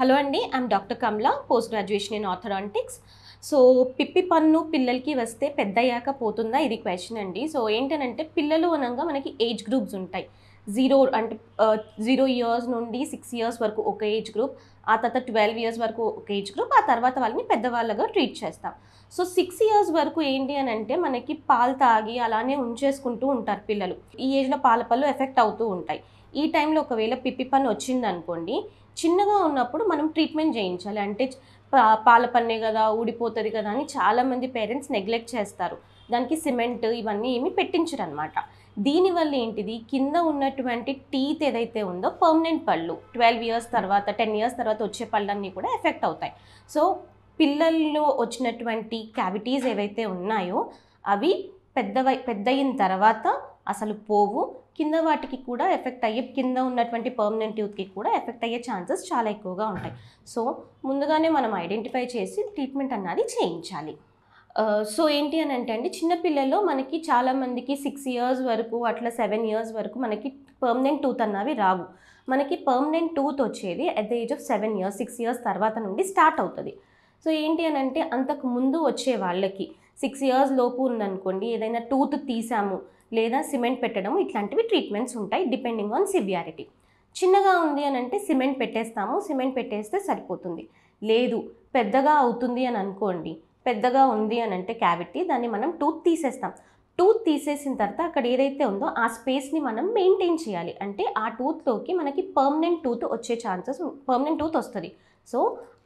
hello అండి I'm doctor Kamala post graduation in orthodontics so పిప్పి పన్ను పిల్లలకి వస్తే పెద్దయ్యాక పోతుందా ఇది క్వశ్చన్ అండి సో ఏంటనంటే పిల్లలు అనగా మనకి ఏజ్ గ్రూప్స్ ఉంటాయి జీరో అంటే జీరో ఇయర్స్ నుండి సిక్స్ ఇయర్స్ వరకు ఒక ఏజ్ గ్రూప్ ఆ తర్వాత ట్వెల్వ్ ఇయర్స్ వరకు ఒక ఏజ్ గ్రూప్ ఆ తర్వాత వాళ్ళని పెద్దవాళ్ళగా ట్రీట్ చేస్తాం సో సిక్స్ ఇయర్స్ వరకు ఏంటి అని అంటే మనకి పాలు తాగి అలానే ఉంచేసుకుంటూ ఉంటారు పిల్లలు ఈ ఏజ్లో పాల పళ్ళు ఎఫెక్ట్ అవుతూ ఉంటాయి ఈ టైంలో ఒకవేళ పిప్పి పని వచ్చింది అనుకోండి చిన్నగా ఉన్నప్పుడు మనం ట్రీట్మెంట్ చేయించాలి అంటే పాల పన్నే కదా ఊడిపోతుంది కదా అని చాలామంది పేరెంట్స్ నెగ్లెక్ట్ చేస్తారు దానికి సిమెంట్ ఇవన్నీ ఏమి పెట్టించరు అనమాట దీనివల్ల ఏంటిది కింద ఉన్నటువంటి టీత్ ఏదైతే ఉందో పర్మనెంట్ పళ్ళు ట్వెల్వ్ ఇయర్స్ తర్వాత టెన్ ఇయర్స్ తర్వాత వచ్చే పళ్ళన్నీ కూడా ఎఫెక్ట్ అవుతాయి సో పిల్లల్లో వచ్చినటువంటి క్యావిటీస్ ఏవైతే ఉన్నాయో అవి పెద్దవై పెద్ద తర్వాత అసలు పోవు కింద వాటికి కూడా ఎఫెక్ట్ అయ్యే కింద ఉన్నటువంటి పర్మనెంట్ యూత్కి కూడా ఎఫెక్ట్ అయ్యే ఛాన్సెస్ చాలా ఎక్కువగా ఉంటాయి సో ముందుగానే మనం ఐడెంటిఫై చేసి ట్రీట్మెంట్ అన్నది చేయించాలి సో ఏంటి అని అంటే అండి చిన్నపిల్లల్లో మనకి చాలామందికి సిక్స్ ఇయర్స్ వరకు అట్లా సెవెన్ ఇయర్స్ వరకు మనకి పర్మనెంట్ టూత్ అన్నవి రావు మనకి పర్మనెంట్ టూత్ వచ్చేది at the age of seven years six years తర్వాత నుండి స్టార్ట్ అవుతుంది సో ఏంటి అని అంటే అంతకు ముందు వచ్చే వాళ్ళకి సిక్స్ ఇయర్స్ లోపు ఉందనుకోండి ఏదైనా టూత్ తీసాము లేదా సిమెంట్ పెట్టడం ఇట్లాంటివి ట్రీట్మెంట్స్ ఉంటాయి డిపెండింగ్ ఆన్ సివియారిటీ చిన్నగా ఉంది అని అంటే సిమెంట్ పెట్టేస్తాము సిమెంట్ పెట్టేస్తే సరిపోతుంది లేదు పెద్దగా అవుతుంది అని అనుకోండి పెద్దగా ఉంది అని అంటే క్యావిటీ దాన్ని మనం టూత్ తీసేస్తాం టూత్ తీసేసిన తర్వాత అక్కడ ఏదైతే ఉందో ఆ స్పేస్ని మనం మెయింటైన్ చేయాలి అంటే ఆ టూత్లోకి మనకి పర్మనెంట్ టూత్ వచ్చే ఛాన్సెస్ పర్మనెంట్ టూత్ వస్తుంది సో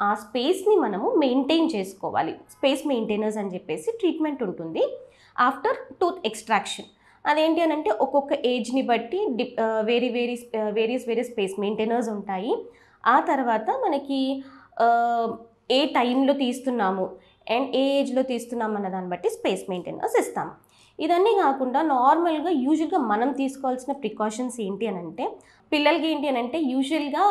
ఆ స్పేస్ని మనము మెయింటైన్ చేసుకోవాలి స్పేస్ మెయింటైనర్స్ అని చెప్పేసి ట్రీట్మెంట్ ఉంటుంది ఆఫ్టర్ టూత్ ఎక్స్ట్రాక్షన్ అదేంటి అని అంటే ఒక్కొక్క ఏజ్ని బట్టి the very very various various space maintainers ఉంటాయి ఆ తర్వాత మనకి ఏ టైంలో తీస్తున్నాము అండ్ ఏ ఏజ్లో తీస్తున్నాం అన్న దాన్ని బట్టి స్పేస్ మెయింటెనెన్స్ ఇస్తాం ఇదన్నీ కాకుండా నార్మల్గా యూజువల్గా మనం తీసుకోవాల్సిన ప్రికాషన్స్ ఏంటి అని అంటే పిల్లలకి ఏంటి అని అంటే యూజువల్గా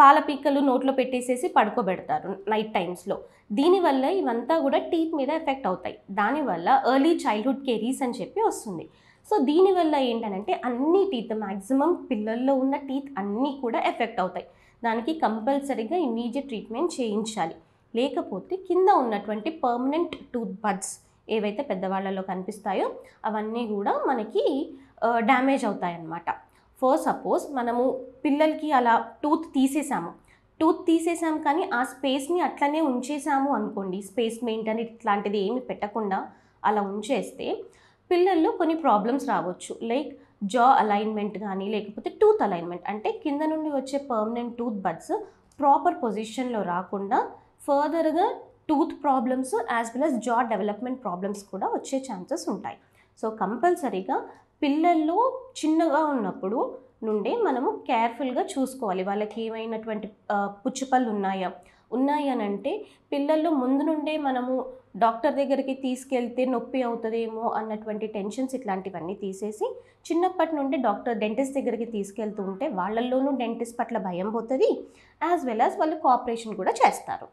పాల పీకలు నోట్లో పెట్టేసేసి పడుకోబెడతారు నైట్ టైమ్స్లో దీనివల్ల ఇవంతా కూడా టీత్ మీద ఎఫెక్ట్ అవుతాయి దానివల్ల ఎర్లీ చైల్డ్హుడ్ కేరీస్ అని చెప్పి వస్తుంది సో దీనివల్ల ఏంటనంటే అన్ని టీత్ మ్యాక్సిమం పిల్లల్లో ఉన్న టీత్ అన్నీ కూడా ఎఫెక్ట్ అవుతాయి దానికి కంపల్సరీగా ఇమీడియట్ ట్రీట్మెంట్ చేయించాలి లేకపోతే కింద ఉన్నటువంటి పర్మనెంట్ టూత్ బడ్స్ ఏవైతే పెద్దవాళ్ళలో కనిపిస్తాయో అవన్నీ కూడా మనకి డ్యామేజ్ అవుతాయన్నమాట ఫర్ సపోజ్ మనము పిల్లలకి అలా టూత్ తీసేసాము టూత్ తీసేసాం కానీ ఆ స్పేస్ని అట్లనే ఉంచేసాము అనుకోండి స్పేస్ మెయింటైన్ ఇట్లాంటిది ఏమి పెట్టకుండా అలా ఉంచేస్తే పిల్లల్లో కొన్ని ప్రాబ్లమ్స్ రావచ్చు లైక్ జా అలైన్మెంట్ కానీ లేకపోతే టూత్ అలైన్మెంట్ అంటే కింద నుండి వచ్చే పర్మనెంట్ టూత్ బడ్స్ ప్రాపర్ పొజిషన్లో రాకుండా ఫర్దర్గా tooth problems as well as jaw development problems కూడా వచ్చే ఛాన్సెస్ ఉంటాయి సో కంపల్సరీగా పిల్లల్లో చిన్నగా ఉన్నప్పుడు నుండే మనము కేర్ఫుల్గా చూసుకోవాలి వాళ్ళకి ఏమైనటువంటి పుచ్చుపళ్ళు ఉన్నాయా ఉన్నాయి అని అంటే పిల్లల్లో ముందు నుండే మనము డాక్టర్ దగ్గరికి తీసుకెళ్తే నొప్పి అవుతుందేమో అన్నటువంటి టెన్షన్స్ ఇట్లాంటివన్నీ తీసేసి చిన్నప్పటి నుండి డాక్టర్ డెంటిస్ట్ దగ్గరికి తీసుకెళ్తూ ఉంటే వాళ్ళల్లోనూ డెంటిస్ట్ పట్ల భయం పోతుంది యాజ్ వెల్ యాజ్ వాళ్ళు కోఆపరేషన్ కూడా చేస్తారు